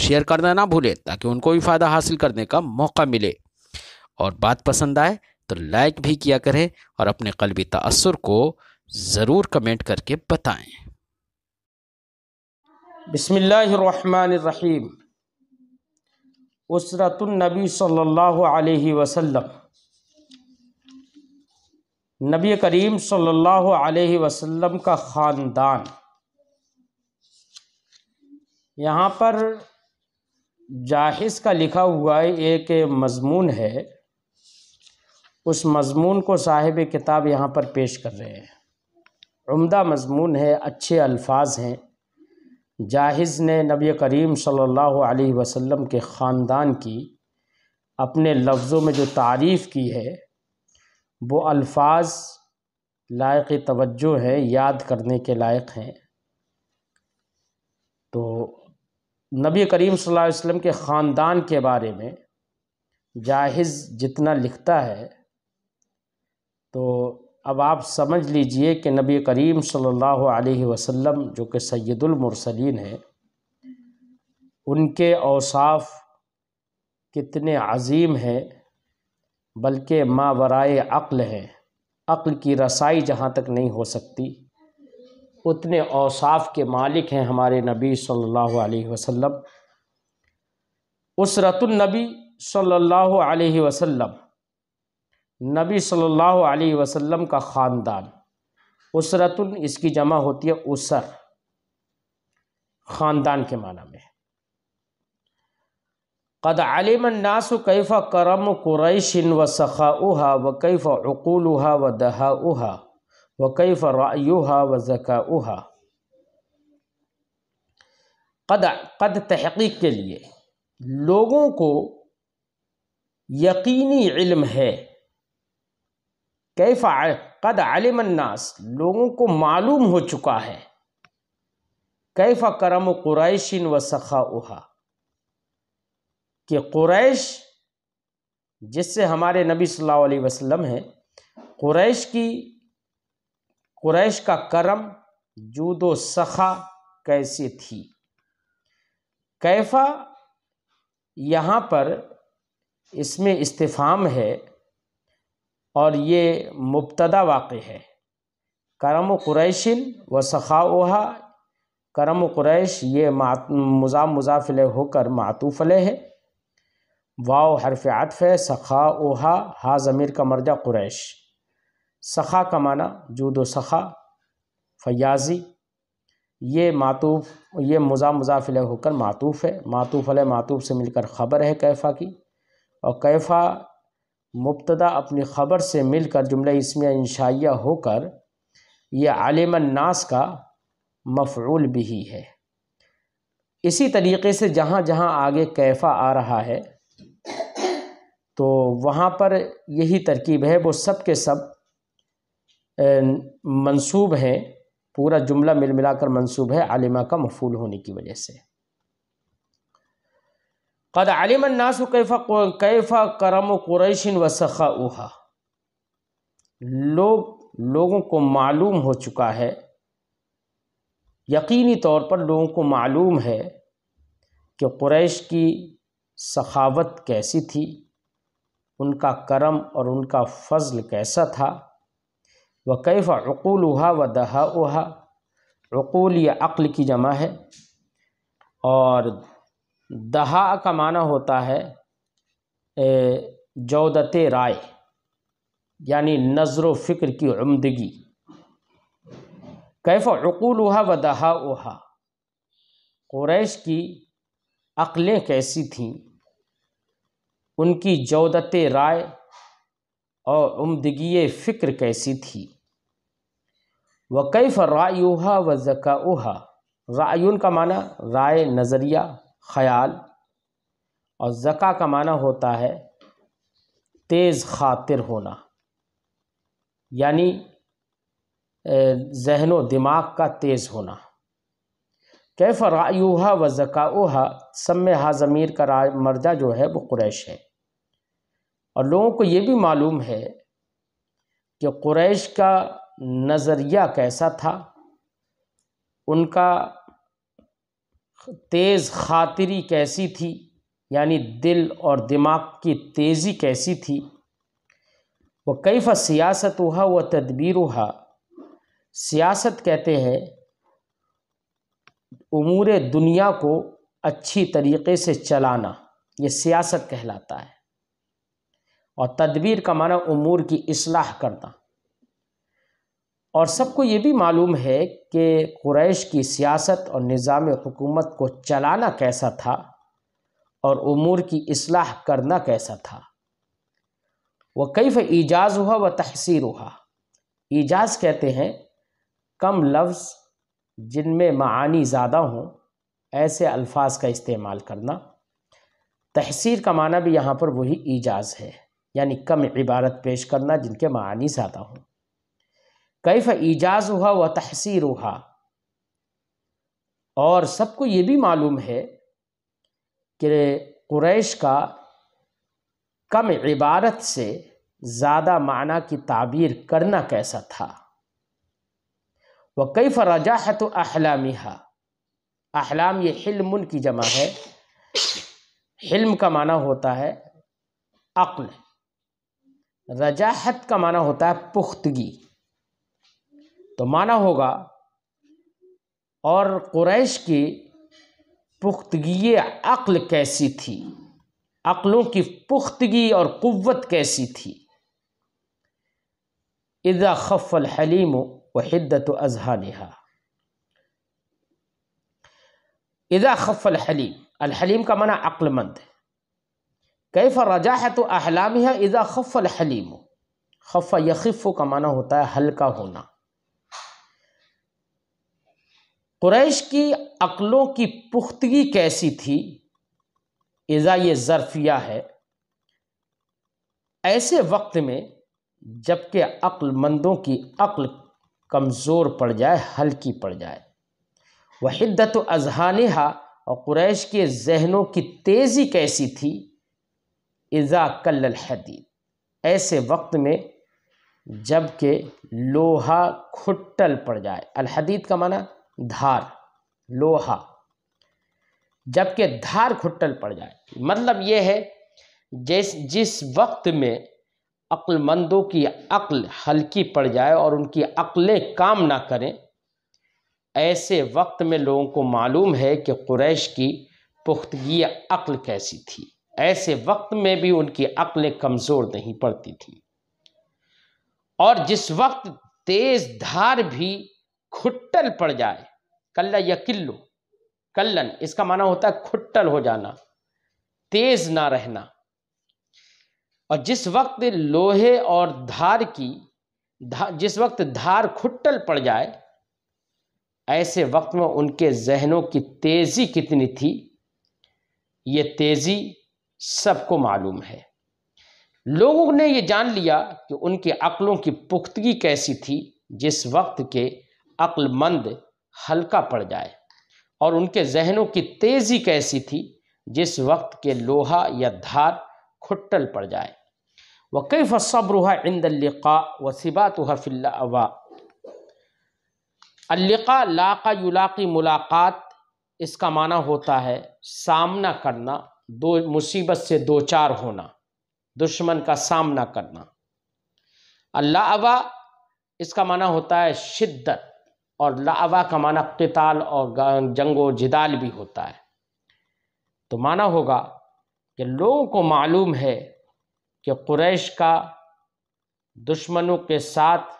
share करना ना भूलें ताकि उनको भी फ़ायदा हासिल करने का मौका मिले और बात पसंद आए तो लाइक भी किया करें और अपने कलबी तसर को ज़रूर कमेंट करके बताएँ बसमीम उसरतुलनबी सल्लल्लाहु अलैहि वसल्लम नबी करीम सल्लल्लाहु अलैहि वसल्लम का ख़ानदान यहाँ पर जाहिस का लिखा हुआ एक मज़मून है उस मज़मून को साहिब किताब यहाँ पर पेश कर रहे हैं उम्दा मज़मून है अच्छे अल्फाज हैं जाहिज़ ने नबी करीम सल्लल्लाहु अलैहि वसल्लम के ख़ानदान की अपने लफ्ज़ों में जो तारीफ़ की है वो अल्फाज लायक तवज्जो हैं याद करने के लायक हैं तो नबी करीम सल्लल्लाहु अलैहि वसल्लम के ख़ानदान के बारे में जाहिज़ जितना लिखता है तो अब आप समझ लीजिए कि नबी करीम सल्लल्लाहु अलैहि वसल्लम जो कि सैदुल मुरसलीन हैं उनके औसाफ कितने अजीम हैं बल्कि मावराए अक्ल हैं अक्ल की रसाई जहाँ तक नहीं हो सकती उतने औसाफ के मालिक हैं हमारे नबी सल्लल्लाहु अलैहि वसल्लम नबी सल्लल्लाहु अलैहि वसल्लम नबी सल्लल्लाहु अलैहि वसल्लम का ख़ानदान उसरतुल इसकी जमा होती है उसर ख़ानदान के माना में कद आलिमन्नास कैफ़ा करम कुरैशिन व सखा उहा व कैफ़ा उहा व दहा उहा वकैफ़ रायुहा व ज़काउहा कद कद तहकीक के लिए लोगों को यकीनी इल्म है कैफ़ा कद आलिमन्नास लोगों को मालूम हो चुका है कैफा करम कुरैशिन व सखा उहा कि कुरैश जिससे हमारे नबी सल्लल्लाहु अलैहि वसल्लम हैं कुरैश की कुरैश का करम जूदो सखा कैसे थी कैफा यहाँ पर इसमें इस्तेफाम है और ये मुबतदा वाक़ है करम कुरैशिन व सखाहा करम कुरैश ये मुज़ा मुजाफिल होकर मातूफ़ल है वाव हरफ आतफ़ है सखा ओहा हा ज़मीर का मर्जा कुरैश सखा का माना जूद सखा फयाजी ये मातूफ ये मजा मजाफिल होकर मातूफ़ है मातूफ़ अल मातूफ़ से मिलकर ख़बर है कैफ़ा की और कैफ़ा मुबतदा अपनी ख़बर से मिलकर जुमले इसमें इंशाइया होकर यह आलिमन्नास का मफरूल भी है इसी तरीके से जहाँ जहाँ आगे कैफ़ा आ रहा है तो वहाँ पर यही तरकीब है वो सब के सब अं, मंसूब हैं पूरा जुमला मिल मिलाकर मंसूब है आलिमा का मफूल होने की वजह से कद आलिमन्नास कैफ़ा कैफ़ा करम कुरैशिन व सखा उहा लोग लोगों को मालूम हो चुका है यकीनी तौर पर लोगों को मालूम है कि कुरैश की सखावत कैसी थी उनका करम और उनका फ़ज़ल कैसा था व कैफ़ अक़ूल उहा व दहा उहा या अक्ल की जमा है और दहा का माना होता है जौदत राय यानी नज़र फ़िक्र की उमदगी कैफ़ अक़ूल उहा व दहा उहा की अक्लें कैसी थीं उनकी जौदत राय और उमदगी फ़िक्र कैसी थी वक़ैफ़ रायूहा व ज़काऊहा रायन का माना राय नज़रिया ख़याल और ज़का का माना होता है तेज़ खातिर होना यानी जहन व दिमाग का तेज़ होना कैफ रायूहा व ज़क़ा सब में हा ज़मीर का राय मर्जा जो है वो कुरैश है और लोगों को ये भी मालूम है कि क्रैश का नज़रिया कैसा था उनका तेज़ खातिरी कैसी थी यानी दिल और दिमाग की तेज़ी कैसी थी कई कैफ़ सियासत हुआ व तदबीर हुआ सियासत कहते हैं उमूर दुनिया को अच्छी तरीके से चलाना ये सियासत कहलाता है और तदबीर का माना उमूर की असलाह करना और सबको ये भी मालूम है कि क्रैश की सियासत और निज़ाम हुकूमत को चलाना कैसा था और उमूर की असलाह करना कैसा था वह कैफ ईजाज़ हुआ व तहसीर हुआ एजाज कहते हैं कम लफ्ज़ जिनमें मानी ज़्यादा हों ऐसे अल्फाज का इस्तेमाल करना तहसीर का माना भी यहाँ पर वही ईजाज़ है यानी कम इबारत पेश करना जिनके मानी ज़्यादा हों कैफ एजाज़ हुआ व तहसीर हुआ और सबको ये भी मालूम है कि क्रैश का कम इबारत से ज़्यादा माना की ताबीर करना कैसा था व कैफ रजाहत हा अहलाम ये हिल्म की जमा है हिल्म का माना होता है अक्ल रजाहत का माना होता है पुख्तगी तो माना होगा और क्रैश की पुख्तगी अक्ल कैसी थी अक्लों की पुख्तगी और क़वत कैसी थी इदा खफ़ल हलीम व हिद्दत अजहानिहा इदा खफ़ल हलीम अल हलीम का मना अक्लमंद है कैफ रजा है तो अहलाम है इदा खफ़ल हलीम खफा यखफ़ का माना होता है हल्का होना कुरैश की अक्लों की पुख्तगी कैसी थी एज़ा ये ज़रफिया है ऐसे वक्त में जबकि अक्लमंदों की अक्ल कमज़ोर पड़ जाए हल्की पड़ जाए वहिदत हिद्दत अजहानहा और कुरैश के जहनों की तेज़ी कैसी थी एजा कल हदीद ऐसे वक्त में जबकि लोहा खुट्टल पड़ जाए अलहदीद का माना धार लोहा जबकि धार घुटल पड़ जाए मतलब यह है जिस जिस वक्त में अक्लमंदों की अक्ल हल्की पड़ जाए और उनकी अक्लें काम ना करें ऐसे वक्त में लोगों को मालूम है कि कुरैश की पुख्तगी अक्ल कैसी थी ऐसे वक्त में भी उनकी अक्लें कमज़ोर नहीं पड़ती थी और जिस वक्त तेज़ धार भी खुट्टल पड़ जाए कल्ला या किल्लो कल्लन इसका माना होता है खुट्टल हो जाना तेज ना रहना और जिस वक्त लोहे और धार की धा, जिस वक्त धार खुट्टल पड़ जाए ऐसे वक्त में उनके जहनों की तेज़ी कितनी थी ये तेज़ी सबको मालूम है लोगों ने ये जान लिया कि उनके अक्लों की पुख्तगी कैसी थी जिस वक्त के अक्लमंद हल्का पड़ जाए और उनके जहनों की तेज़ी कैसी थी जिस वक्त के लोहा या धार खुट्टल पड़ जाए वक़ीफ़ सब्रुहा इंदलिका वसीबात हफ़िल्लावा लाका युलाकी मुलाकात इसका माना होता है सामना करना दो मुसीबत से दो चार होना दुश्मन का सामना करना अल्लाह इसका माना होता है शिद्दत और लावा का माना कताल और जंगो जिदाल भी होता है तो माना होगा कि लोगों को मालूम है कि कुरैश का दुश्मनों के साथ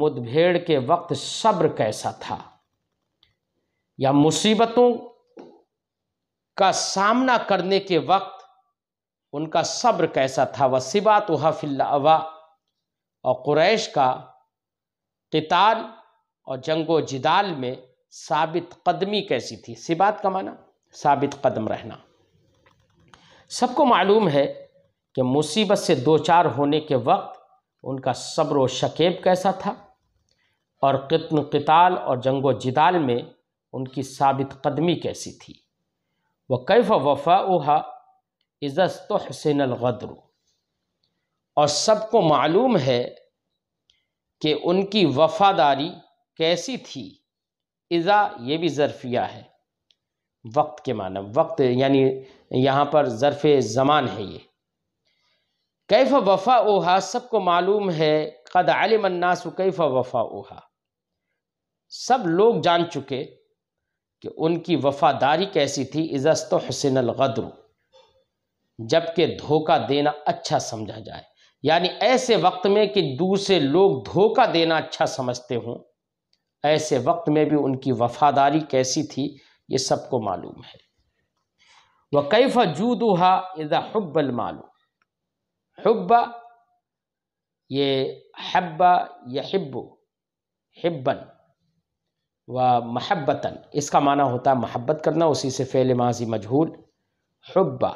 मुठभेड़ के वक्त सब्र कैसा था या मुसीबतों का सामना करने के वक्त उनका सब्र कैसा था वसीबा तो हफिल्लावा और कुरैश का किताल और जंगो जिदाल में साबित कदमी कैसी थी सिबात का माना साबित कदम रहना सबको मालूम है कि मुसीबत से दो चार होने के वक्त उनका सब्र शकेब कैसा था और कितन किताल और जंगो जिदाल में उनकी साबित कदमी कैसी थी वह कैफ वफ़ा उहा इज़त तो हसन अलगद्र और सबको मालूम है कि उनकी वफ़ादारी कैसी थी इज़ा ये भी ज़रफिया है वक्त के मान वक्त यानी यहाँ पर ज़रफ़ ज़मान है ये कैफ वफ़ा ओहा सबको मालूम है कद आलमन्नास कैफ वफ़ा ओहा सब लोग जान चुके कि उनकी वफ़ादारी कैसी थी इज़स्त हसन अलगद्र जबकि धोखा देना अच्छा समझा जाए यानी ऐसे वक्त में कि दूसरे लोग धोखा देना अच्छा समझते हों ऐसे वक्त में भी उनकी वफादारी कैसी थी ये सबको मालूम है वह कैफ जूदहा इज़ा हब्बल मालूम हब्बा ये हब्बा या हिब्बो हिब्बन व महब्बतन इसका माना होता है महब्बत करना उसी से फ़ेल माजी मजहूल हब्बा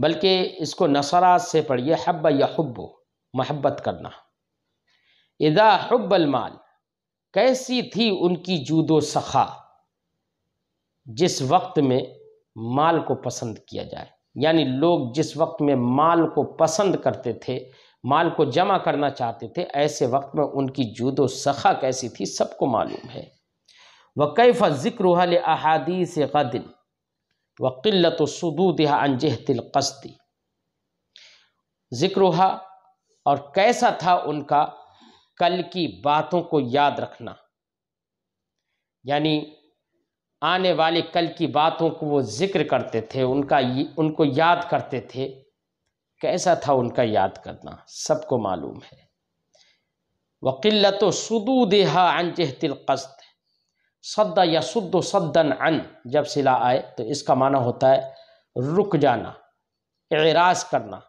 बल्कि इसको नसरा से पढ़िए हब्बा या हब्बो महब्बत करना इदा हब्बलमाल कैसी थी उनकी जूदो सखा जिस वक्त में माल को पसंद किया जाए यानी लोग जिस वक्त में माल को पसंद करते थे माल को जमा करना चाहते थे ऐसे वक्त में उनकी जूदो सखा कैसी थी सबको मालूम है व कैफ़ा ज़िक्र से गदिन व किल्लत सदूदहा अनजहतिलकस्ती ज़िक्र और कैसा था उनका कल की बातों को याद रखना यानी आने वाले कल की बातों को वो जिक्र करते थे उनका उनको याद करते थे कैसा था उनका याद करना सबको मालूम है वकिल्लत सदू देहा अनजहतिल कस्त सद्दा या शुद्ध सद्दन अन जब सिला आए तो इसका माना होता है रुक जाना एराज करना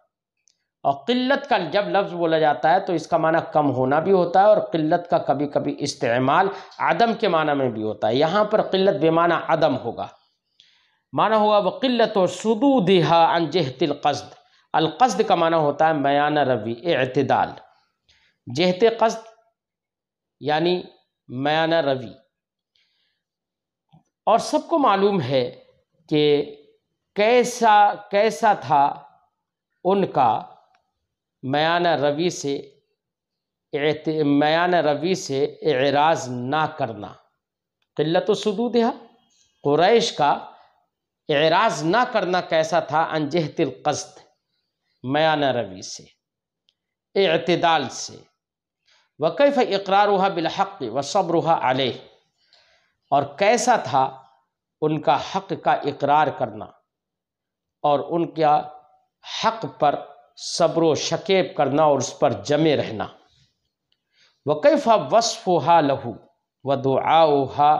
और किल्लत का जब लफ्ज़ बोला जाता है तो इसका माना कम होना भी होता है और किल्लत का कभी कभी इस्तेमाल आदम के माना में भी होता है यहाँ पर किल्लत बेमाना आदम होगा माना होगा वह किल्लत और सदू दिहा अनजहतिलकस्द अलकस्द का माना होता है मयान रवि अतदाल जहत कसद यानी मयान रवि और सबको मालूम है कि कैसा कैसा था उनका मयान रवि से मयान रवि से एराज ना करना किल्लत सदूद है कुरैश का एराज ना करना कैसा था अनजहतिल कस्त मयान रवि से एतदाल से वकैफ इकरार बिलहक़ व सब्र आलह और कैसा था उनका हक का इकरार करना और उनका हक पर सब्र शकेब करना और उस पर जमे रहना वकैफ़ा वसफ़ हा लहू व दुआ हा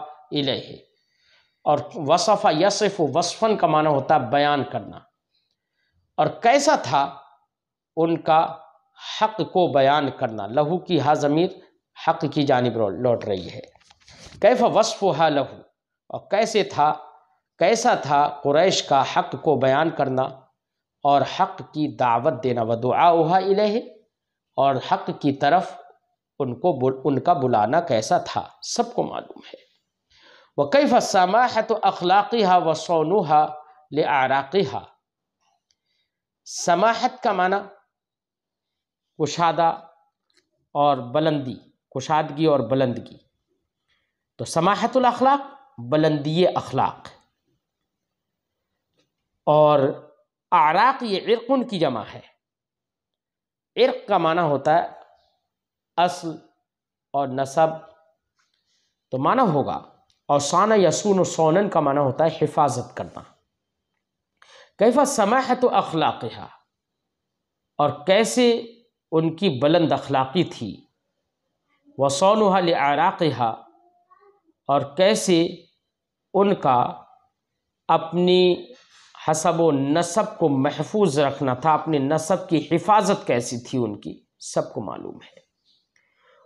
और वसफ़ा यसफ़ वसफ़न का माना होता बयान करना और कैसा था उनका हक को बयान करना लहू की हा ज़मीर हक की जानब लौट रही है कैफा वसफ़ हा लहू और कैसे था कैसा था कुरैश का हक को बयान करना और हक़ की दावत देना व दुआ इलेह और हक़ की तरफ उनको उनका बुलाना कैसा था सबको मालूम है वह कई फसामा है तो अखलाक़ी हा व सोनू हा ले आराक़ी हा समाहत का माना कुशादा और बुलंदी कुशादगी और बुलंदगी तो समाहतुल अखलाक बुलंदी अखलाक और आराक ये इरकुन की जमा है इर्क का माना होता है असल और नसब तो माना होगा और साना यसून और सोनन का माना होता है हिफाजत करना कैफा समय है तो अखलाक और कैसे उनकी बुलंद अखलाक़ी थी व सोनहा लराक और कैसे उनका अपनी हसब व नसब को महफूज रखना था अपने नसब की हिफाजत कैसी थी उनकी सबको मालूम है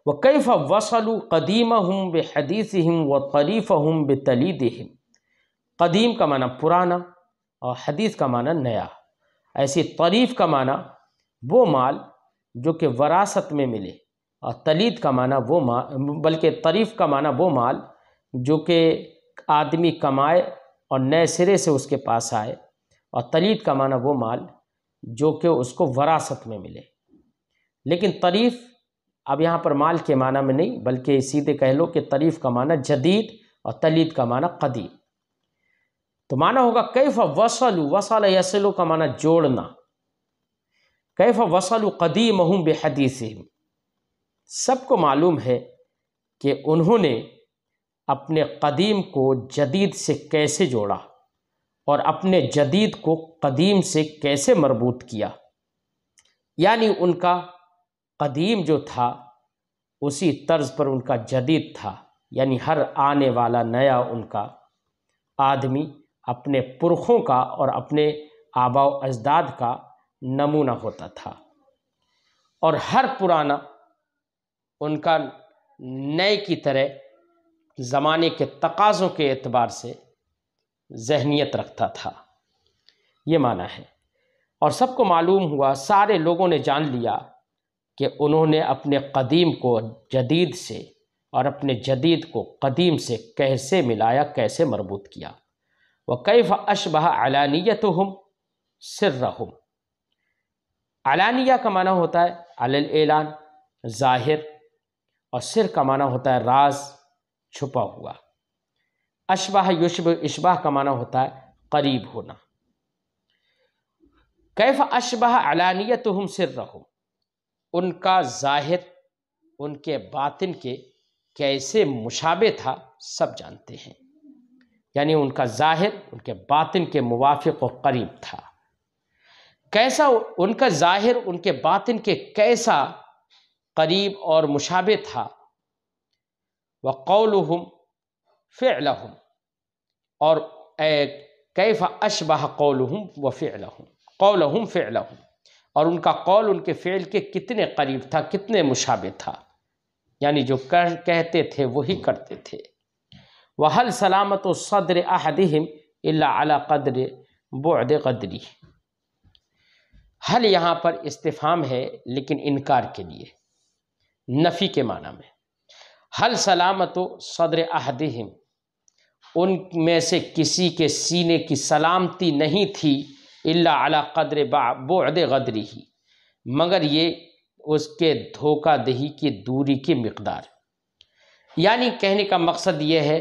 व कैफ़ वसलु कदीम हम बे हदीस हम व तरीफ़ हम बे तलीद हम कदीम का माना पुराना और हदीस का माना नया ऐसी तरीफ़ का माना वो माल जो कि वरासत में मिले और तलीद का माना वो माल बल्कि तरीफ़ का माना वो माल जो कि आदमी कमाए और नए सिरे से उसके पास आए और तलीद का माना वो माल जो कि उसको वरासत में मिले लेकिन तरीफ़ अब यहाँ पर माल के माना में नहीं बल्कि सीधे कह लो कि तरीफ़ का माना जदीद और तलीद का माना कदीम तो माना होगा कैफ वसलू वसल यसलू का माना जोड़ना कैफ वसलु कदीम हूँ बेहदीस सबको मालूम है कि उन्होंने अपने कदीम को जदीद से कैसे जोड़ा और अपने जदीद को कदीम से कैसे मरबूत किया यानी उनका कदीम जो था उसी तर्ज पर उनका जदीद था यानी हर आने वाला नया उनका आदमी अपने पुरखों का और अपने आबा अजदाद का नमूना होता था और हर पुराना उनका नए की तरह ज़माने के तकाज़ों के एतबार से जहनीत रखता था ये माना है और सबको मालूम हुआ सारे लोगों ने जान लिया कि उन्होंने अपने कदीम को जदीद से और अपने जदीद को कदीम से कैसे मिलाया कैसे मरबूत किया व कैफ अशबह तो हम सिर हम अलानिया का माना होता है अल एलान ज़ाहिर और सिर का माना होता है राज छुपा हुआ अशबाह युशब इशबाह का माना होता है करीब होना कैफ अशबाह अलानियत हम सिर रहो उनका जाहिर उनके बातिन के कैसे मुशाबे था सब जानते हैं यानी उनका जाहिर उनके बातिन के मुवाफिक और करीब था कैसा उनका जाहिर उनके बातिन के कैसा करीब और मुशाबे था व कौल हम फ़िलहम और कैफ़ अशबह हम व फ़िलहम कौलहम हूँ और उनका कौल उनके फ़ेल के कितने करीब था कितने मुशाबे था यानी जो कर कहते थे वही करते थे हल सलामत सदर अहदहम अला कदर बद कदरी हल यहाँ पर इस्तेफाम है लेकिन इनकार के लिए नफ़ी के माना में हल सलामत सदर अहदिम उन में से किसी के सीने की सलामती नहीं थी इल्ला अला कदर बाद गदरी ही मगर ये उसके धोखा दही की दूरी की मकदार यानी कहने का मकसद ये है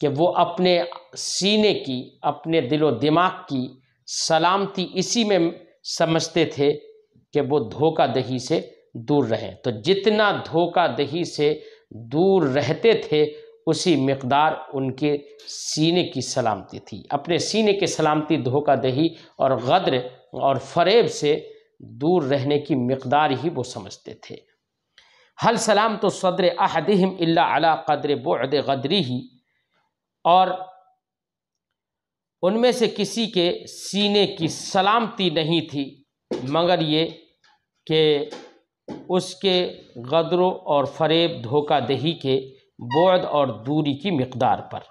कि वो अपने सीने की अपने दिलो दिमाग की सलामती इसी में समझते थे कि वो धोखा दही से दूर रहें तो जितना धोखा दही से दूर रहते थे उसी मकदार उनके सीने की सलामती थी अपने सीने के सलामती धोखादही और गद्र और फरेब से दूर रहने की मकदार ही वो समझते थे हल सलाम तो सदर अहदहिम अला कदर बद गदरी ही और उनमें से किसी के सीने की सलामती नहीं थी मगर ये कि उसके गदरों और फरेब धोखादही के बोद और दूरी की मकदार पर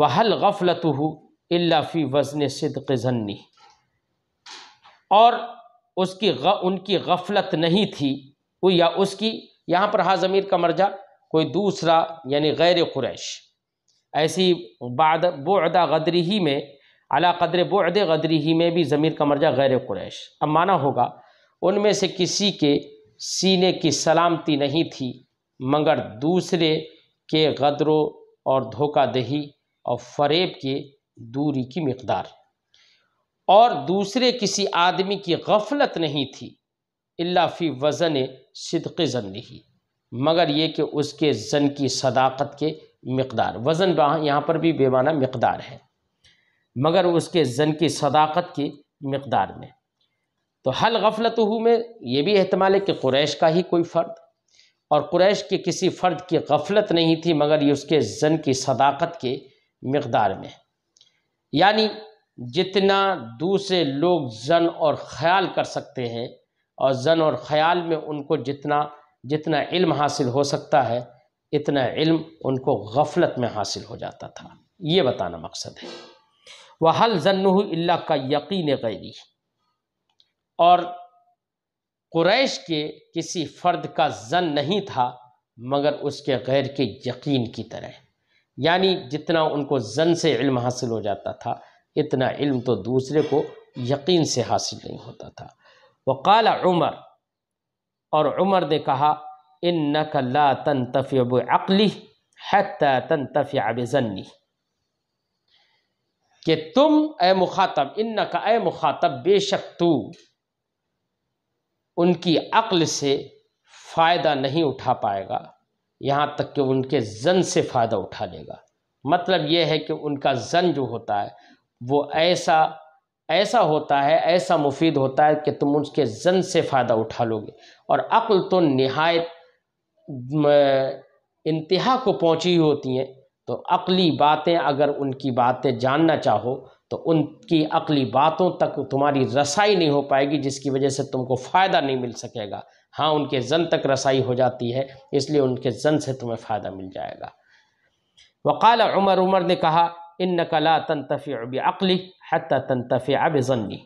वहल गफलत हुफ़ी वज़न सिद्क जन्नी और उसकी ग, उनकी गफलत नहीं थी वो या उसकी यहाँ पर हाजमीर ज़मीर का मर्जा कोई दूसरा यानी गैर कुरैश ऐसी बाद बदा गदरी ही में अला कदर बद गदरी ही में भी ज़मीर का मर्जा गैर क्रैश अब माना होगा उनमें से किसी के सीने की सलामती नहीं थी मगर दूसरे के गद्र और धोखादही और फरेब के दूरी की मकदार और दूसरे किसी आदमी की गफलत नहीं थी इलाफ़ी वज़न सदक़ जन नहीं मगर ये कि उसके जन की सदाकत के मकदार वज़न यहाँ पर भी बेमाना मकदार है मगर उसके जन की सदाकत की मकदार में तो हल गफलत में ये भी अहतमाल है कि कुरैश का ही कोई फ़र्द और कुरैश के किसी फ़र्द की गफलत नहीं थी मगर ये उसके जन की सदाकत के मकदार में यानी जितना दूसरे लोग जन और ख़याल कर सकते हैं और जन और ख़याल में उनको जितना जितना इल्म हासिल हो सकता है इतना इल्म उनको गफलत में हासिल हो जाता था ये बताना मकसद है वह हल जन्नू अल्लाह का यकीन गैरी और कुरैश के किसी फ़र्द का जन नहीं था मगर उसके गैर के यकीन की तरह यानी जितना उनको जन से इल्म हासिल हो जाता था इतना इल्म तो दूसरे को यकीन से हासिल नहीं होता था वक़ाल उमर और उमर ने कहा इन नकला तन तफ़ब अकली है तन अब जन्नी कि तुम ए मुखातब इन का ए मुखातब बेशक तू उनकी अक्ल से फ़ायदा नहीं उठा पाएगा यहाँ तक कि उनके जन से फ़ायदा उठा लेगा मतलब यह है कि उनका जन जो होता है वो ऐसा ऐसा होता है ऐसा मुफीद होता है कि तुम उसके जन से फ़ायदा उठा लोगे और अक्ल तो नहायत इंतहा को पहुँची होती हैं तो अकली बातें अगर उनकी बातें जानना चाहो तो उनकी अकली बातों तक तुम्हारी रसाई नहीं हो पाएगी जिसकी वजह से तुमको फ़ायदा नहीं मिल सकेगा हाँ उनके जन तक रसाई हो जाती है इसलिए उनके जन से तुम्हें फ़ायदा मिल जाएगा वक़ाल उमर उमर ने कहा इन नकला तनतफ़ी अब अकली तन तनतफ़ी अब ज़न्नी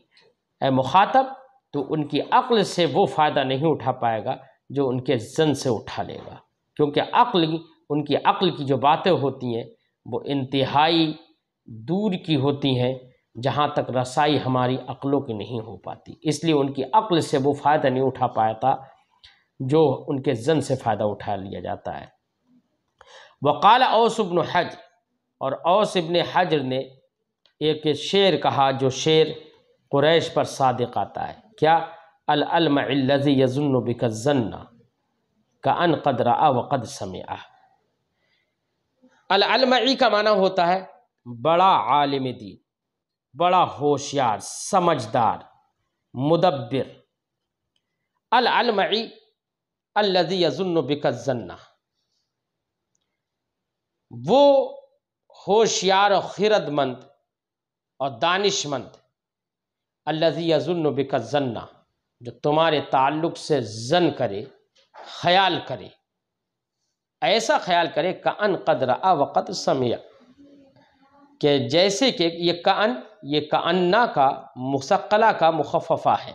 ए मुखातब तो उनकी अक्ल से वो फ़ायदा नहीं उठा पाएगा जो उनके जन से उठा लेगा क्योंकि अक्ल उनकी अक्ल की जो बातें होती हैं वो इंतहाई दूर की होती हैं जहाँ तक रसाई हमारी अक्लों की नहीं हो पाती इसलिए उनकी अक्ल से वो फ़ायदा नहीं उठा पाता जो उनके जन से फ़ायदा उठा लिया जाता है वकाल औसबन हज और औसबन हजर ने एक शेर कहा जो शेर क्रैश पर सादक आता है क्या अलमज़ी यजुल्न जन्ना का अन कदरा व कद समय अलमी का माना होता है बड़ा आलिम दीन बड़ा होशियार समझदार मुदब्बिर अलमई अल्लजी यजुल्न बिकन्ना वो होशियार और खिरतमंद और दानिशमंद अल्लजी यजुल्न बिकन्ना जो तुम्हारे ताल्लुक से जन करे ख्याल करे ऐसा ख्याल करे का अन कदर वक़द समिया कि जैसे कि ये कान ये कान्ना का मुसक्ला का मुखफफा है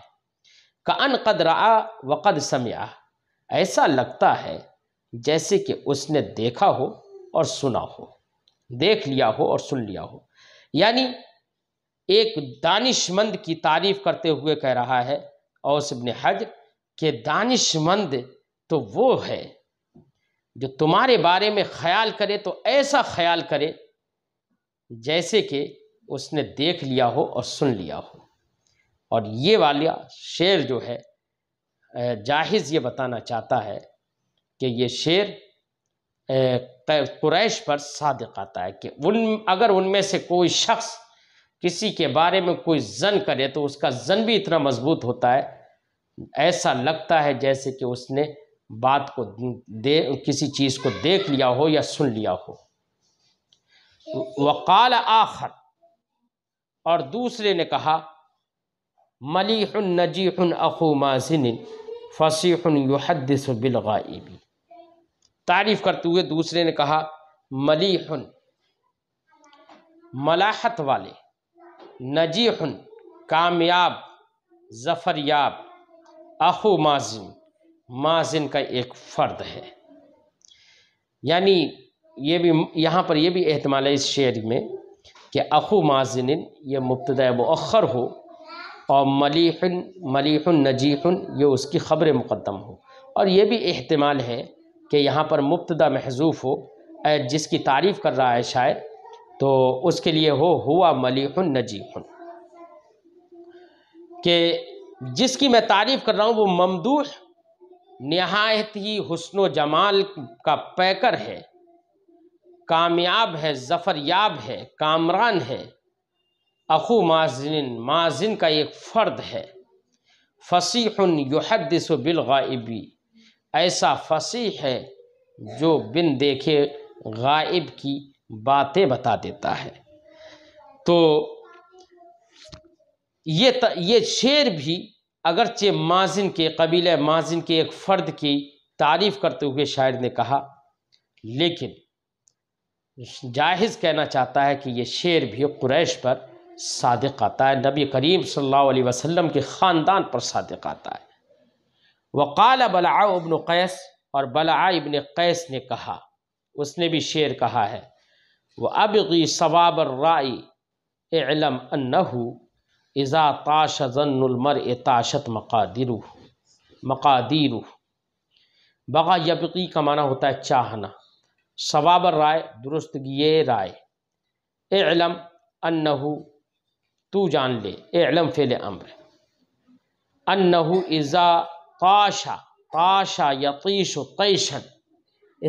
कान कद व वक़द समया ऐसा लगता है जैसे कि उसने देखा हो और सुना हो देख लिया हो और सुन लिया हो यानी एक दानिशमंद की तारीफ करते हुए कह रहा है औस ने हज के दानिशमंद तो वो है जो तुम्हारे बारे में ख्याल करे तो ऐसा ख्याल करे जैसे कि उसने देख लिया हो और सुन लिया हो और ये वाला शेर जो है जाहिज़ ये बताना चाहता है कि ये शेर कुरैश पर सादक आता है कि उन अगर उनमें से कोई शख्स किसी के बारे में कोई जन करे तो उसका जन भी इतना मजबूत होता है ऐसा लगता है जैसे कि उसने बात को दे किसी चीज़ को देख लिया हो या सुन लिया हो वकाल आखर और दूसरे ने कहा मलीह नजीह अखू मासिन फसीह युहदस बिलगाइबी तारीफ़ करते हुए दूसरे ने कहा मलीह मलाहत वाले नजी कामयाब जफरयाब अखू माजिन माजिन का एक फ़र्द है यानी ये भी यहाँ पर यह भी अहतमाल है इस शेर में कि अखु माजिन ये मुबतद मखर हो और मलिहन मलिहन नजीहन ये उसकी ख़बर मुक़दम हो और ये भी अहतमाल है कि यहाँ पर मुबतद महजूफ़ हो जिसकी तारीफ़ कर रहा है शायर तो उसके लिए हो हुआ मलिहन नजीहन कि जिसकी मैं तारीफ़ कर रहा हूँ वो ममदूह नहायत ही हसन जमाल का पैकर है कामयाब है ज़फ़रयाब है कामरान है अखू माजिन माजिन का एक फ़र्द है फ़सीह युहदस बिलगाइबी ऐसा फसीह है जो बिन देखे गायब की बातें बता देता है तो ये त, ये शेर भी अगरचे माजिन के कबीले माजिन के एक फ़र्द की तारीफ़ करते हुए शायर ने कहा लेकिन जाहिज़ कहना चाहता है कि ये शेर भी कुरैश पर सादक आता है नबी करीम सल्लल्लाहु अलैहि वसल्लम के ख़ानदान पर सादक आता है वक़ाल बला इबन कैस और बला इबन कैस ने कहा उसने भी शेर कहा है वह अब सवाब राई एलम अनहू इज़ा ताशनमर ए ताशत मकादिर मकादिर बगा यबकी का माना होता है चाहना सवाबर राय दुरुस्त ये राय एलम अन्नहू तू जान ले एलम फेल अम्र अन्नहू इज़ा ताशा ताशा यतीश तैशन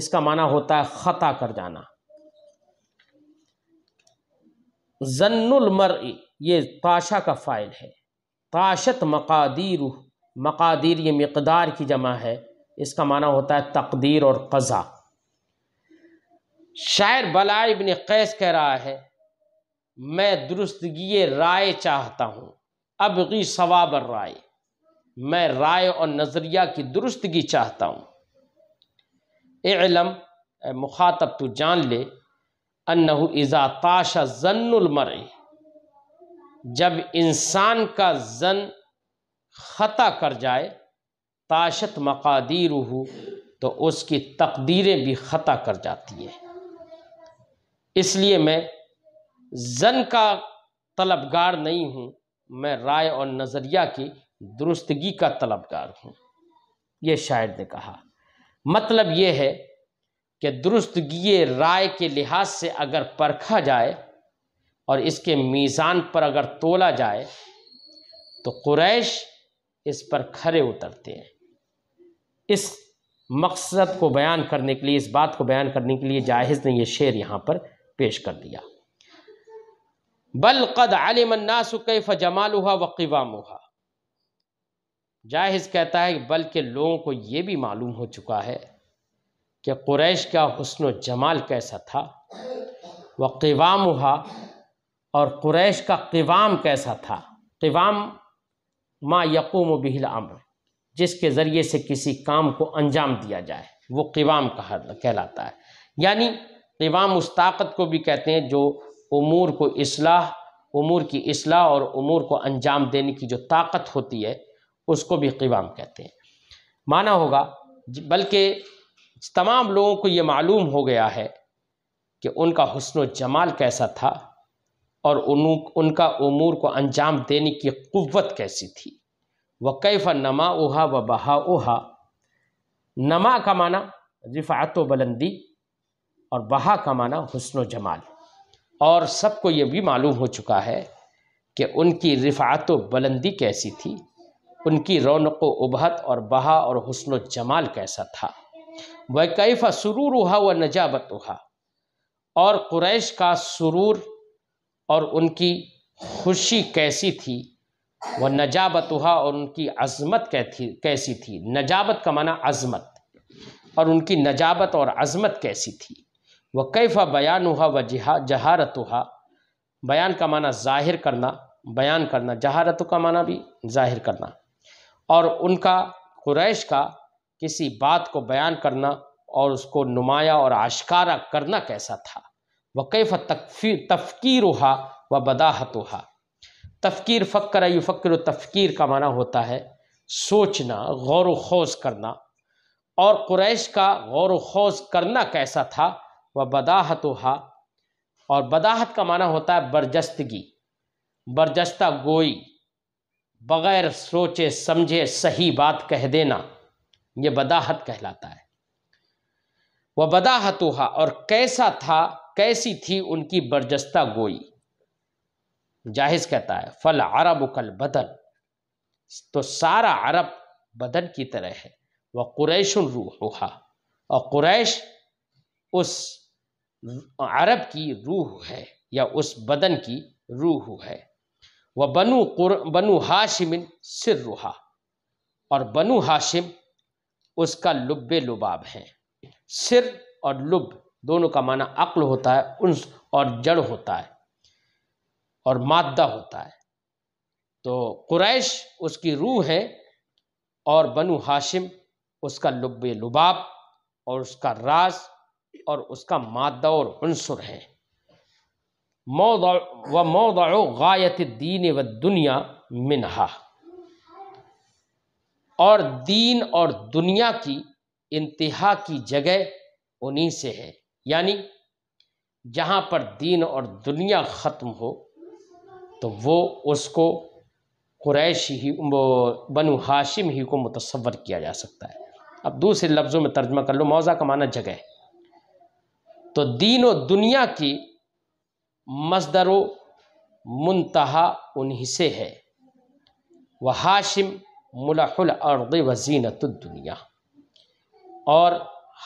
इसका माना होता है ख़ता कर जाना जन्नमर ये ताशा का फ़ाइल है ताशत मकादीर मकादीर ये मकदार की जमा है इसका माना होता है तकदीर और कज़ा शायर बला इबन कैस कह रहा है मैं दुरुस्तगी राय चाहता हूँ अब की सवाब राय मैं राय और नज़रिया की दुरुस्तगी चाहता हूँ एलम मुखातब तू जान ले अनहु इज़ा ताशा जन्नमर जब इंसान का जन ख़ता कर जाए ताशत हो तो उसकी तकदीरें भी ख़ता कर जाती हैं इसलिए मैं जन का तलबगार नहीं हूँ मैं राय और नज़रिया की दुरुस्तगी का तलबगार हूँ ये शायर ने कहा मतलब ये है कि दुरुस्तगी राय के लिहाज से अगर परखा जाए और इसके मीज़ान पर अगर तोला जाए तो कुरैश इस पर खरे उतरते हैं इस मकसद को बयान करने के लिए इस बात को बयान करने के लिए जाहिज़ ने यह शेर यहाँ पर पेश कर दिया बल कद आलिमन्नासुकैफ जमालुहा व क़वामुहा जाहिज कहता है बल्कि लोगों को यह भी मालूम हो चुका है कि कुरैश का हसन जमाल कैसा था व क़वामुहा और कुरैश का क़वाम कैसा था क़वाम माँ यकूम बिहिल अम्र जिसके ज़रिए से किसी काम को अंजाम दिया जाए वो क़वाम कहलाता है यानी तो इमाम ताक़त को भी कहते हैं जो उमूर को असलाह उमूर की असलाह और उमूर को अंजाम देने की जो ताकत होती है उसको भी क़वाम कहते हैं माना होगा बल्कि तमाम लोगों को ये मालूम हो गया है कि उनका हसन जमाल कैसा था और उन उनका उमूर को अंजाम देने की क़वत कैसी थी वक़ैफ़ नमा उहा व बहा उहा नमा का माना रिफ़ात बुलंदी और बहा का माना व जमाल और सबको ये भी मालूम हो चुका है कि उनकी रिफात बुलंदी कैसी थी उनकी रौनक उबहत और बहा और व जमाल कैसा था कैफा सुरूर हुआ व नजाबत हुआ और कुरैश का सुरूर और उनकी खुशी कैसी थी वह नजाबत हुआ और उनकी अजमत कैसी कैसी थी नजाबत का माना अजमत और उनकी नजाबत और अजमत कैसी थी व कैफ़ा बयान हुआ व जहा जहारत हुआ बयान का माना जाहिर करना बयान करना जहारत का माना भी जाहिर करना और उनका कुरैश का किसी बात को बयान करना और उसको नुमाया और आश्कारा करना कैसा था व कैफ़ तकफीर तफ़कीर हुआ व बदाहत हुआ तफ़कीर फ़क्र फ़क्र तफ़कीर का माना होता है सोचना गौर वोज़ करना और कुरैश का गौर खोज करना कैसा था व बदाहतुहा और बदाहत का माना होता है बर्जस्तगी बर्जस्ता गोई बग़ैर सोचे समझे सही बात कह देना ये बदाहत कहलाता है वह बदाहतुहा और कैसा था कैसी थी उनकी बर्जस्ता गोई जाहिज कहता है फल अरब उकल बदन तो सारा अरब बदन की तरह है वह कुरैश रूहा और कुरैश उस अरब की रूह है या उस बदन की रूह है वह बनु बनु हाशिमिन रूहा और बनु हाशिम उसका लुब लुबाब है सिर और लुब दोनों का माना अक्ल होता है उन्स और जड़ होता है और मादा होता है तो कुरैश उसकी रूह है और बनु हाशिम उसका लुब लुबाब और उसका राज और उसका मादा और अनसर है मौद व मौद गायत दीन व दुनिया मिनहा और दीन और दुनिया की इंतहा की जगह उन्हीं से है यानी जहाँ पर दीन और दुनिया ख़त्म हो तो वो उसको कुरैश ही बनु हाशिम ही को मुतसवर किया जा सकता है अब दूसरे लफ्ज़ों में तर्जमा कर लो मौज़ा का माना जगह तो दीन व दुनिया की मजदर मुंतहा उन्हीं से है व हाशिम मुलाहुल अर्द दुनिया और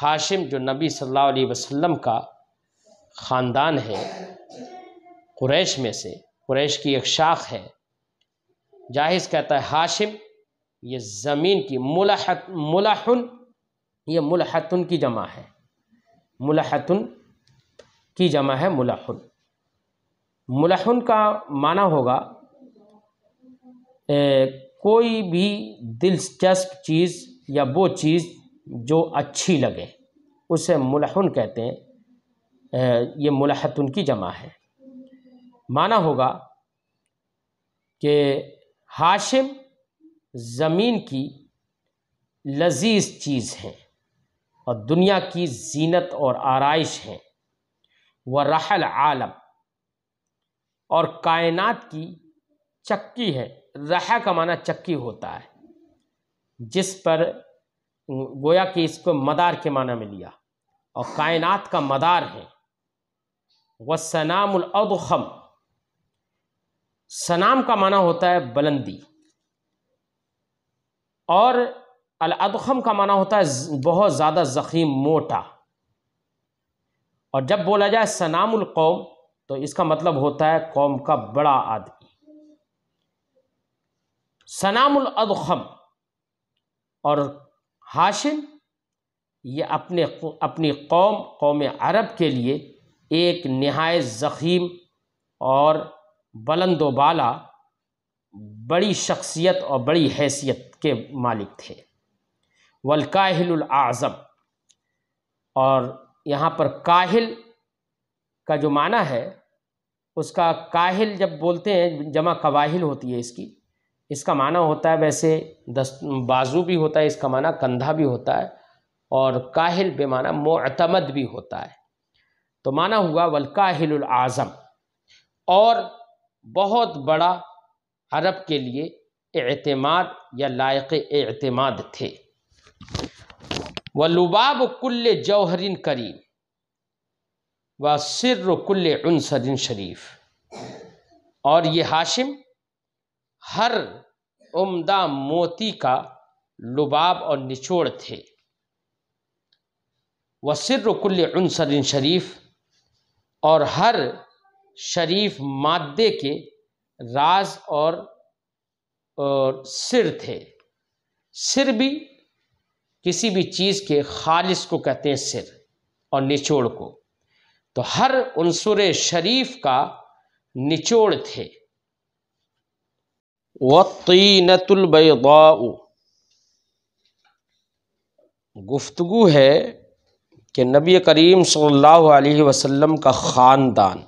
हाशिम जो नबी सल्लल्लाहु अलैहि वसल्लम का ख़ानदान है कुरैश में से कुरैश की एक शाख है जाहिज कहता है हाशिम ये ज़मीन की मुलाहत मुलाहन ये मुलहतन की जमा है मुलाहतुन की जमा है मुलाहुन मुलाहुन का माना होगा ए, कोई भी दिलचस्प चीज़ या वो चीज़ जो अच्छी लगे उसे मुलाहुन कहते हैं ये मुलहतन की जमा है माना होगा कि हाशिम ज़मीन की लजीज चीज़ है और दुनिया की जीनत और आरइश है वह रहल आलम और कायनात की चक्की है रहा का माना चक्की होता है जिस पर गोया कि इसको मदार के माना में लिया और कायनात का मदार है वह सनामदम सनाम का माना होता है बुलंदी और अलअम का माना होता है बहुत ज़्यादा ज़ख़ीम मोटा और जब बोला जाए सनामुल कौम तो इसका मतलब होता है कौम का बड़ा आदमी सनामुल और हाशिम ये अपने अपनी कौम कौम अरब के लिए एक नहायत ज़ख़ीम और बुलंदोबाला बड़ी शख्सियत और बड़ी हैसियत के मालिक थे वलकाहिल आज़म और यहाँ पर काहिल का जो माना है उसका काहिल जब बोलते हैं जमा कवाहिल होती है इसकी इसका माना होता है वैसे दस बाजू भी होता है इसका माना कंधा भी होता है और काहिल बेमाना मोतमद भी होता है तो माना हुआ वलकाहिल आज़म और बहुत बड़ा अरब के लिए एतमाद या लायक एतमाद थे व लुबाब कुल्ले जौहरिन करीम व सिर कुल्ले उनसरिन शरीफ और ये हाशिम हर उम्दा मोती का लुबाब और निचोड़ थे व सिर कुल्ले उनसरिन शरीफ और हर शरीफ मादे के राज और, और सिर थे सिर भी किसी भी चीज़ के खालिस को कहते हैं सिर और निचोड़ को तो हर अनसुर शरीफ का निचोड़ थे वतीनतुलबा गुफ्तु है कि नबी करीम सल्लल्लाहु अलैहि वसल्लम का ख़ानदान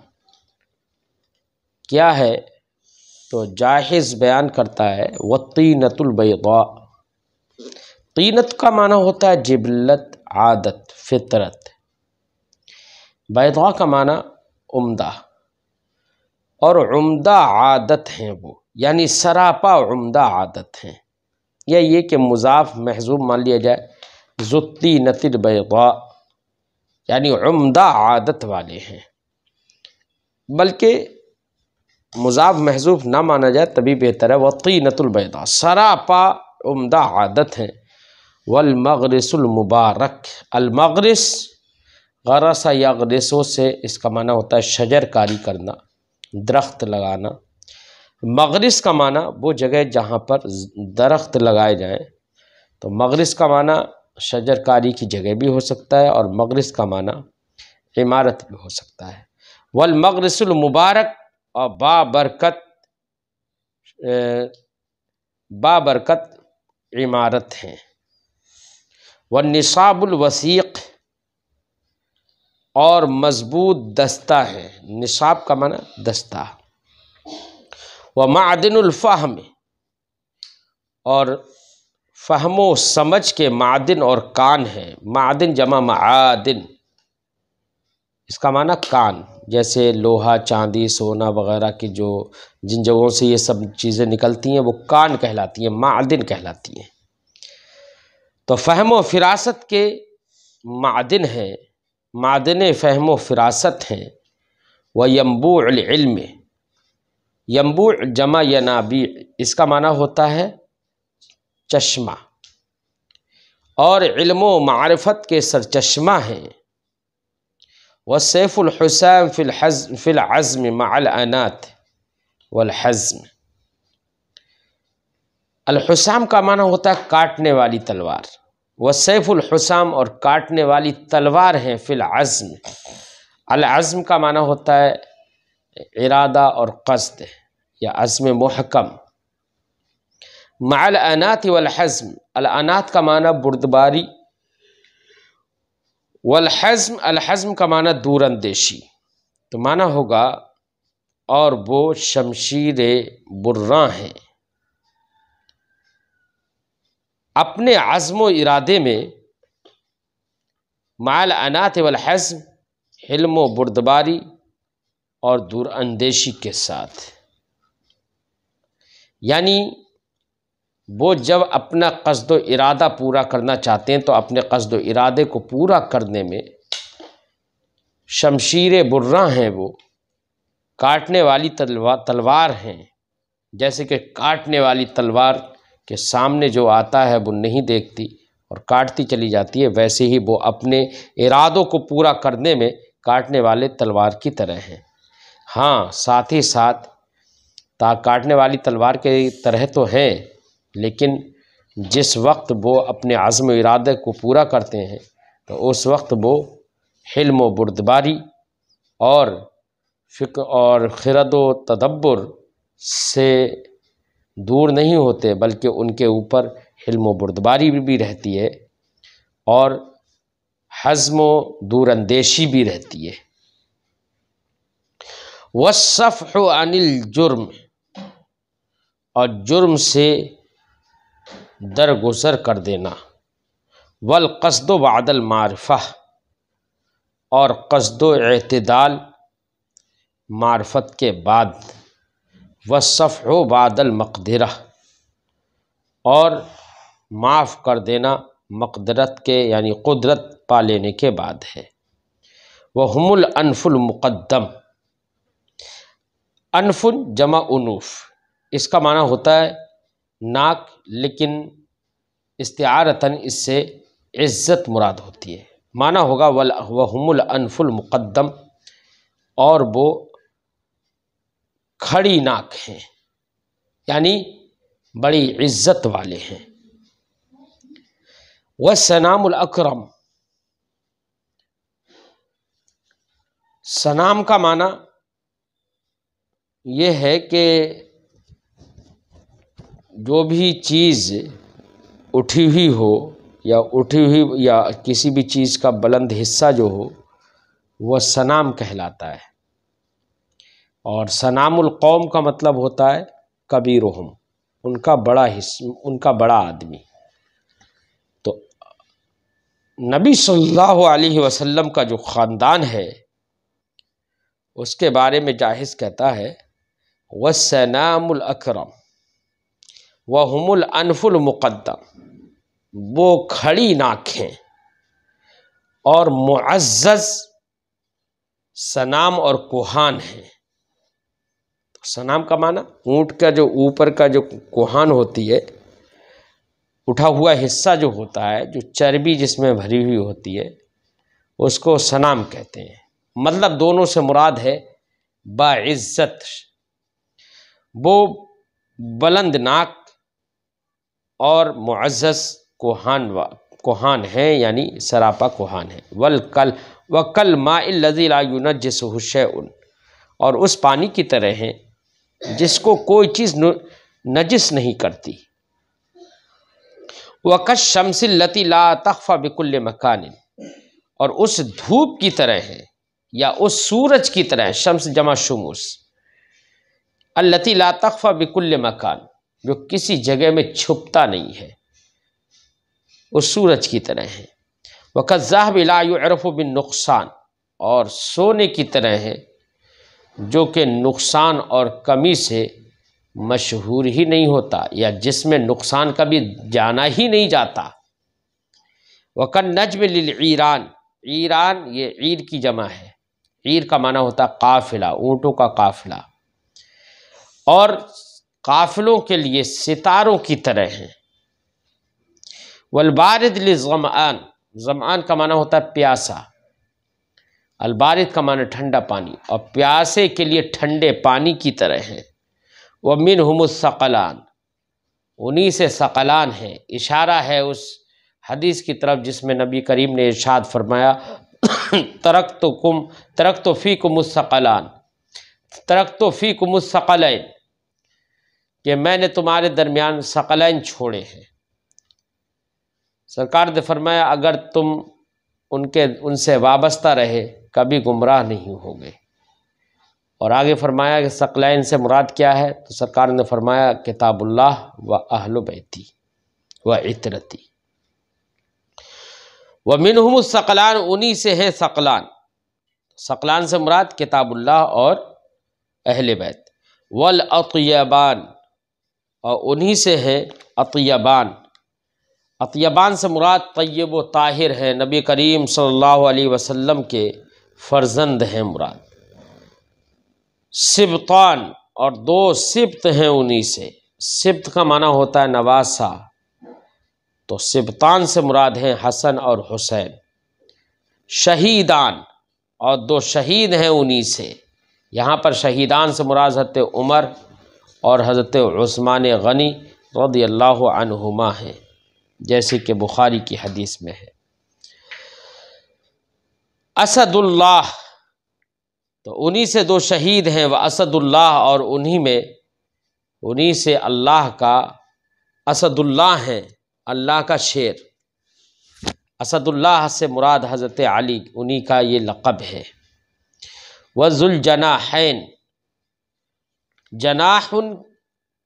क्या है तो जाहिज़ बयान करता है वतीनतुलबा क़ीनत का माना होता है जिबलत आदत फितरत बैदा का माना उम्दा और उम्दा आदत हैं वो यानी सरापा उम्दा आदत हैं या ये कि मुजाफ महजूब मान लिया जाए जुत्ती नतिर बैदा यानी उम्दा आदत वाले हैं बल्कि मुजाफ महजूब ना माना जाए तभी बेहतर है वह नतुलबैदा सरापा उम्दा आदत हैं वलमगरसलमबारक अलमगरस गरस या गरसों से इसका माना होता है शजरकारी करना दरख्त लगाना मगरस का माना वो जगह जहाँ पर दरख्त लगाए जाएँ तो मगरस का माना शजरकारी की जगह भी हो सकता है और मगरस का माना इमारत भी हो सकता है वल और बाबरकत बाबरकत इमारत हैं व निसाबुलवसीक और मजबूत दस्ता है निसाब का माना दस्ता व मादनफ़ाहम और फहमो समझ के मादिन और कान है मादिन जमा मादिन इसका माना कान जैसे लोहा चांदी सोना वगैरह की जो जिन जगहों से ये सब चीज़ें निकलती हैं वो कान कहलाती हैं मादिन कहलाती हैं तो फ़हम व फिरासत के मादन हैं मादिन फ़हम व फिरासत हैं व यम्बूम यम्बू जमा यनाबी इसका माना होता है चश्मा और इल्म मारफत के चश्मा हैं व सैफ़ुलहसैन फ़िलहज़ फ़िलज़म माल अनात वलहज़म अलहसाम का माना होता है काटने वाली तलवार व सैफुलहसाम और काटने वाली तलवार हैं फ़िलज़म अलज़म का माना होता है इरादा और कस्द या अज़म महकम मालनात वलहज़म अलनात का माना बुर्दबारी वलहज़म अलहज़म का माना दूरंदेशी तो माना होगा और वो शमशीर बुर्रा हैं अपने आज़म व इरादे में माल अनाथ वज़म हिल्म व बुरदबारी और दूरअंदेशी के साथ यानी वो जब अपना कस्द इरादा पूरा करना चाहते हैं तो अपने कस्द इरादे को पूरा करने में शमशीर बुर्रा हैं वो काटने वाली तलवार तलवार हैं जैसे कि काटने वाली तलवार के सामने जो आता है वो नहीं देखती और काटती चली जाती है वैसे ही वो अपने इरादों को पूरा करने में काटने वाले तलवार की तरह हैं हाँ साथ ही साथ ता काटने वाली तलवार के तरह तो हैं लेकिन जिस वक्त वो अपने आज़म इरादे को पूरा करते हैं तो उस वक्त वो हिल्म व बुरदबारी और फ़िक और ख़िरद तदब्बर से दूर नहीं होते बल्कि उनके ऊपर हिल्म बुरदबारी भी रहती है और हज़म दूरंदेशी भी रहती है वसफ़ अनिल जुर्म और जुर्म से दरगुजर कर देना वल कसद वादल मारफ़ा और कसद अतदाल मार्फत के बाद व सफ़ बादल मकदरा और माफ़ कर देना मकदरत के यानी कुदरत पा लेने के बाद है वह हमुल अनफुल मुक़दम अनफुन जमा उनूफ इसका माना होता है नाक लेकिन इसतारता इससे इज़्ज़त मुराद होती है माना होगा वल वहमुल अनफुल मुक़दम और वो खड़ी नाक हैं यानी बड़ी इज्जत वाले हैं वह सनामुल अक्रम सनाम का माना यह है कि जो भी चीज़ उठी हुई हो या उठी हुई या किसी भी चीज़ का बुलंद हिस्सा जो हो वह सनाम कहलाता है और सनामुल कौम का मतलब होता है कबीर हम उनका बड़ा हिस्स उनका बड़ा आदमी तो नबी सल्लल्लाहु अलैहि वसल्लम का जो ख़ानदान है उसके बारे में जाहिज कहता है व सनामुल अकरम व हमुल अनफुल वो खड़ी नाखें और मुआज़ सनाम और कुहान हैं सनाम का माना ऊँट का जो ऊपर का जो कुहान होती है उठा हुआ हिस्सा जो होता है जो चर्बी जिसमें भरी हुई होती है उसको सनाम कहते हैं मतलब दोनों से मुराद है बाज़्ज़त वो बुलंद नाक और मुआज़ कोहान कोहान है यानी सरापा कोहान है वल कल व वकल माल लजीला यूनजसहुशन और उस पानी की तरह हैं जिसको कोई चीज़ नजिस नहीं करती वकश शमसिल लती ला तखफ़ा बिकुल्ल मकान और उस धूप की तरह है या उस सूरज की तरह शम्स जमा शमूस अल्लती ला तखफ़ा बिकुल्ल मकान जो किसी जगह में छुपता नहीं है उस सूरज की तरह है वह बिलायरफ़ बिन नुकसान और सोने की तरह है जो कि नुकसान और कमी से मशहूर ही नहीं होता या जिसमें नुकसान कभी जाना ही नहीं जाता वकन नजम ईरान ईरान ये ईर की जमा है ईर का माना होता काफिला ऊँटों का काफिला और काफिलों के लिए सितारों की तरह हैं वलबारद जमान जमान का माना होता है प्यासा अलबारित का माना ठंडा पानी और प्यासे के लिए ठंडे पानी की तरह हैं वह मिन हमसकलान उन्हीं से सकलान हैं इशारा है उस हदीस की तरफ जिसमें नबी करीम ने इर्शाद फरमाया तरक तो कुम तरक तो फ़ी कुमुसकलान तरक तो फ़ी कुमुसकलैन कि मैंने तुम्हारे दरमियान सकलैन छोड़े हैं सरकार ने फरमाया अगर तुम उनके उनसे वाबस्ता रहे कभी गुमराह नहीं हो गए और आगे फरमाया कि सकलैन से मुराद क्या है तो सरकार ने फरमाया किताबुल्लाह व अहल बैती व इतरती व मिनहम सकलान उन्हीं से हैं सकलान सकलान से मुराद किताबुल्लाह और अहल बैत वल अतयबान और उन्हीं से हैं अतयबान अतयबान तो से मुराद तैयब व ताहिर हैं नबी करीम सल्लल्लाहु अलैहि वसल्लम के फ़र्जंद हैं मुराद सिबतान और दो सिबत हैं उन्हीं से सिबत का माना होता है नवासा तो सिबतान से मुराद हैं हसन और हुसैन शहीदान और दो शहीद हैं उन्हीं से यहाँ पर शहीदान से मुराद हज़रत उमर और हज़रत उस्मान गनी रदी अल्लाह अनहुमा हैं जैसे कि बुखारी की हदीस में है असदुल्लाह तो उन्हीं से दो शहीद हैं वह असदुल्लाह और उन्हीं में उन्हीं से अल्लाह का असदुल्लाह हैं अल्लाह का शेर असदुल्लाह से मुराद हज़रत अली उन्हीं का ये लक़ब है वजुलजनाहैन जनाह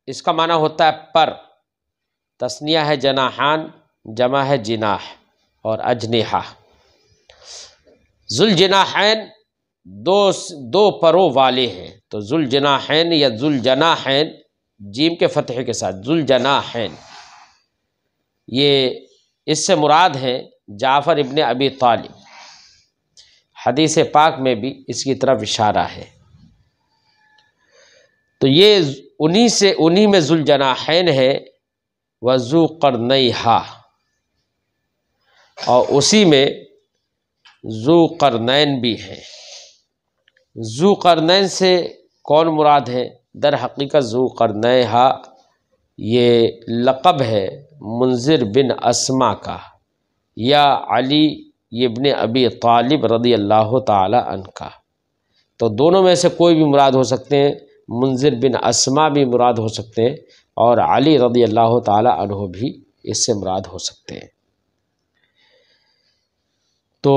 इसका माना होता है पर तस्निया है जनाहान जमा है जिनाह और जुल जुलजनाहैन दो दो परों वाले हैं तो जुलजनाहैन या जुलजनाहैन जीम के फतेह के साथ जुलजनाहैन ये इससे मुराद है जाफ़र इबन अबी तालिब हदीस पाक में भी इसकी तरफ इशारा है तो ये उन्हीं से उन्हीं में जुलजनाहैन है वज़ू करनई हा और उसी में जू करनैन भी हैं जू करनैन से कौन मुराद है दर हकीकत जू करनय हा ये लक़ब है मुंजिर बिन असमा का या अली इबन अबी तालिब रदी अल्लाह तन का तो दोनों में से कोई भी मुराद हो सकते हैं मुंजिर बिन असमा भी मुराद हो सकते हैं और अली रदी अल्लाह तहु भी इससे मुराद हो सकते हैं तो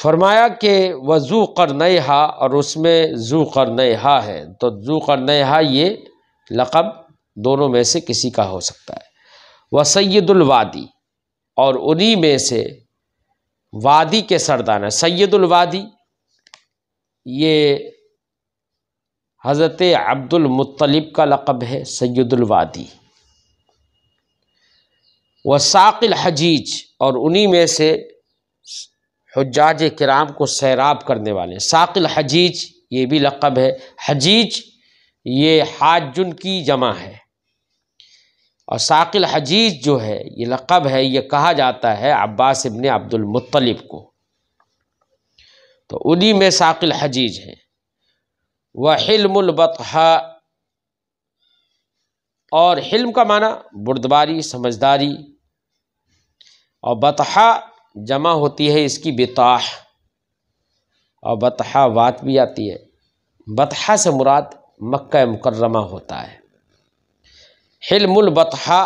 फरमाया कि वह जू हा और उसमें जू कर हा है तो जू कर हा ये लक़ब दोनों में से किसी का हो सकता है वह सैदुलवादी और उन्हीं में से वादी के सरदाना सैदुलवादी ये हज़रत अब्दुलमतलब का लक़ब है सैदुलवादी वसाकिल हजीज और उन्हीं में से हजाज कराम को सैराब करने वाले साकिल हजीज ये भी लक़ब है हजीज ये हाजुन की जमा है और साकिल हजीज जो है ये लक़ब है ये कहा जाता है अब्बास इबन अब्दुलमतलब को तो उन्हीं में साकिल हजीज हैं व हिल्मबतहा और हिल्म का माना बुर्दबारी समझदारी और बतहा जमा होती है इसकी बिताह और बतहा वात भी आती है बतहा से मुराद मक्का मुकर्रमा होता है हिल्मबतहा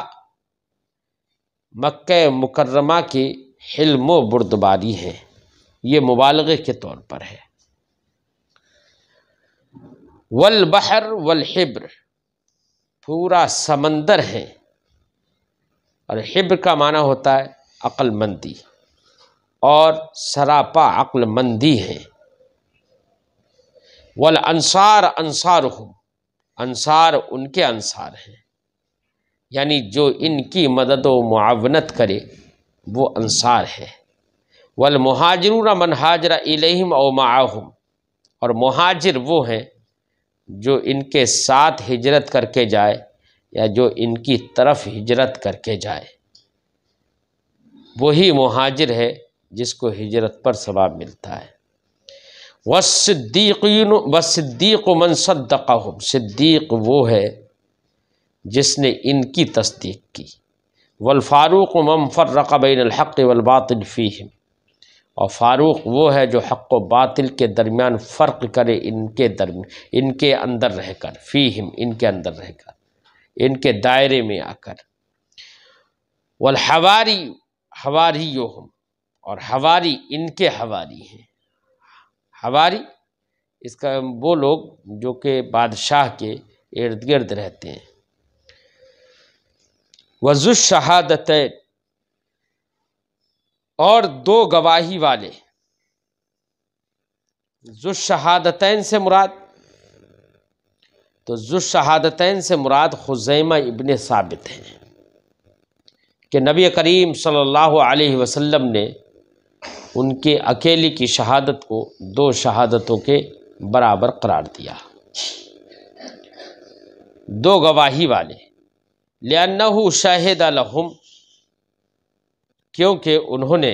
मक्का मुकर्रमा की हिल्म बुर्दबारी है ये मुबालगे के तौर पर है वल बहर वल हिब्र पूरा समंदर है और हिब्र का माना होता है अक्लमंदी और सरापा अक्लमंदी है वल अनसार अनसार हूँ अनसार उनके अनसार हैं यानी जो इनकी मदद व मुआवनत करे वो अनसार है वल महाजरून मन हाजरा इलहम और माहम और महाजिर वो हैं जो इनके साथ हिजरत करके जाए या जो इनकी तरफ हिजरत करके जाए वही महाजिर है जिसको हिजरत पर सवाब मिलता है वसद्दीकिन वद्दीक़ मन सद्दका सिद्दीक वो है जिसने इनकी तस्दीक की वलफ़ारूक मम फ़र्रक़ बैन हक़ फ़ीम और फ़ारूक वो है जो हक़ व बातिल के दरमियान फ़र्क करे इनके दरम इनके अंदर रहकर फ़ीहिम इनके अंदर रहकर इनके दायरे में आकर वलहवारी हवारी यो हम और हवारी इनके हवारी हैं हवारी इसका वो लोग जो कि बादशाह के इर्द गिर्द रहते हैं वजुश शहादत और दो गवाही वाले जो शहादतैन से मुराद तो जो शहादतैन से मुराद खुजैमा इबन साबित हैं कि नबी करीम सल्लल्लाहु अलैहि वसल्लम ने उनके अकेले की शहादत को दो शहादतों के बराबर करार दिया दो गवाही वाले लियान्ना शाहिद अलहम क्योंकि उन्होंने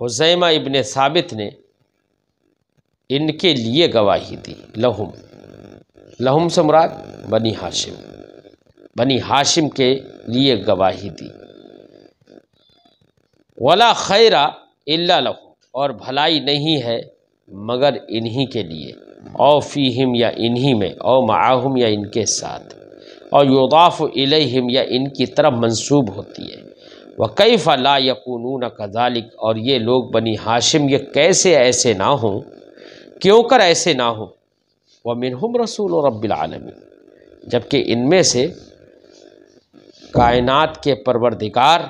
हुजैमा इबन साबित ने इनके लिए गवाही दी लहुम लहुम से मुराद बनी हाशिम बनी हाशिम के लिए गवाही दी वला खैरा इल्ला लहु और भलाई नहीं है मगर इन्हीं के लिए औ फ़ीहिम या इन्हीं में औ माहुम या इनके साथ और युदाफ़ इलहिम या इनकी तरफ मंसूब होती है व कई फ़ला यकून कदालिक और ये लोग बनी हाशिम ये कैसे ऐसे ना हों क्यों कर ऐसे ना हों व मिनहम रसूल और रबालमी जबकि इनमें से कायनात के परवरदिकार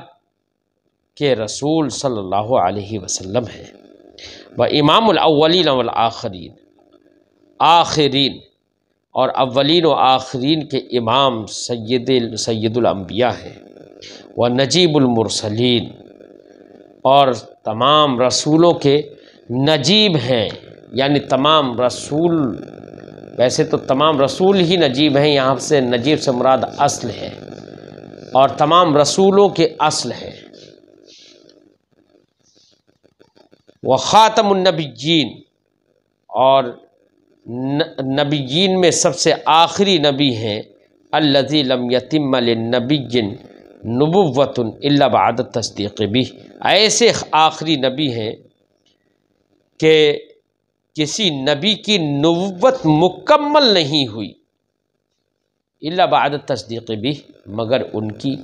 के रसूल सल्लल्लाहु अलैहि वसल्लम हैं व इमाम आखरीन आखरीन और अवलिन व आखरीन के इमाम सैद सैदुलम्बिया हैं व नजीबुलमरसलिन और तमाम रसूलों के नजीब हैं यानी तमाम रसूल वैसे तो तमाम रसूल ही नजीब हैं यहाँ से नजीब से मुराद असल है और तमाम रसूलों के असल हैं व ख़ातमनबीन और नबीन में सबसे आखिरी नबी हैं अल्लम यतिमनबीन नबुवतन बाद तस्दीक भी ऐसे आखिरी नबी हैं कि किसी नबी की नबत मुकम्मल नहीं हुई बाद तस्दीक भी मगर उनकी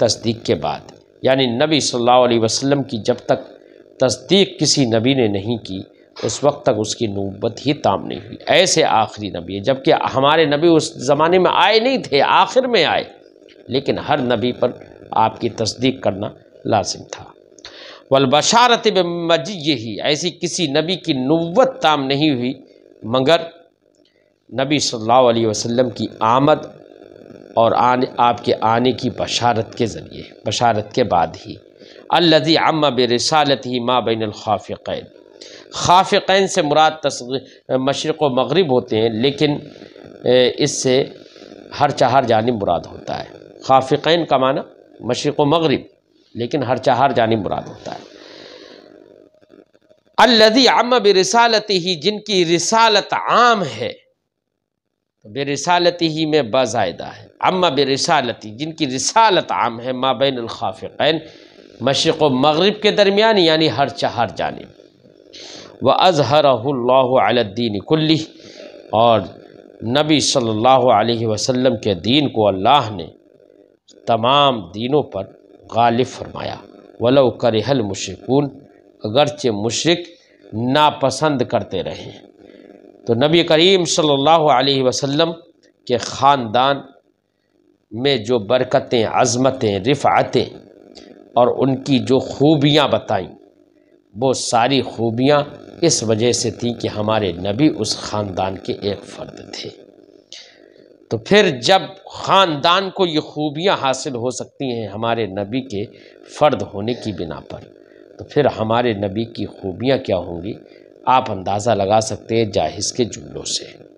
तस्दीक के बाद यानी नबी सल्लल्लाहु वसलम की जब तक तस्दीक किसी नबी ने नहीं की उस वक्त तक उसकी नबत ही ताम नहीं हुई ऐसे आखिरी नबी है जबकि हमारे नबी उस ज़माने में आए नहीं थे आखिर में आए लेकिन हर नबी पर आपकी तस्दीक करना लाजिम था वलबशारत मजी यही ऐसी किसी नबी की नवत ताम नहीं हुई मगर नबी सल्लल्लाहु अलैहि वसल्लम की आमद और आने आपके आने की बशारत के ज़रिए बशारत के बाद ही अल्लजी अम्मा बसालत ही माँ बैन खाफ़िन से मुराद मशरक़ मगरब होते हैं लेकिन इससे हर चार जानब मुराद होता है खाफ़िक़ैन का माना मशरक़ व मगरब लेकिन हर चाहर जानी मुराद होता है अल्लदी आम बरसालत ही जिनकी रिसालत आम है तो ही में बायदा है अम्मा बेरसालती जिनकी रिसालत आम है माबैन अलखाफ़ैन मशरक़ मगरब के दरमियान यानी हर चाहर जानब व अजहरद्दीन कुल्ली और नबी सल्लल्लाहु अलैहि वसल्लम के दीन को अल्लाह ने तमाम दीनों पर गालिब फरमाया वलो करहल मुशिकून अगरचे मुशरक नापसंद करते रहे तो नबी करीम सल्लल्लाहु अलैहि वसल्लम के ख़ानदान में जो बरकतें अज़मतें रिफ़ातें और उनकी जो खूबियाँ बताईं वो सारी खूबियाँ इस वजह से थी कि हमारे नबी उस ख़ानदान के एक फ़र्द थे तो फिर जब ख़ानदान को ये खूबियाँ हासिल हो सकती हैं हमारे नबी के फ़र्द होने की बिना पर तो फिर हमारे नबी की खूबियाँ क्या होंगी आप अंदाज़ा लगा सकते हैं जाहिज़ के जुमलों से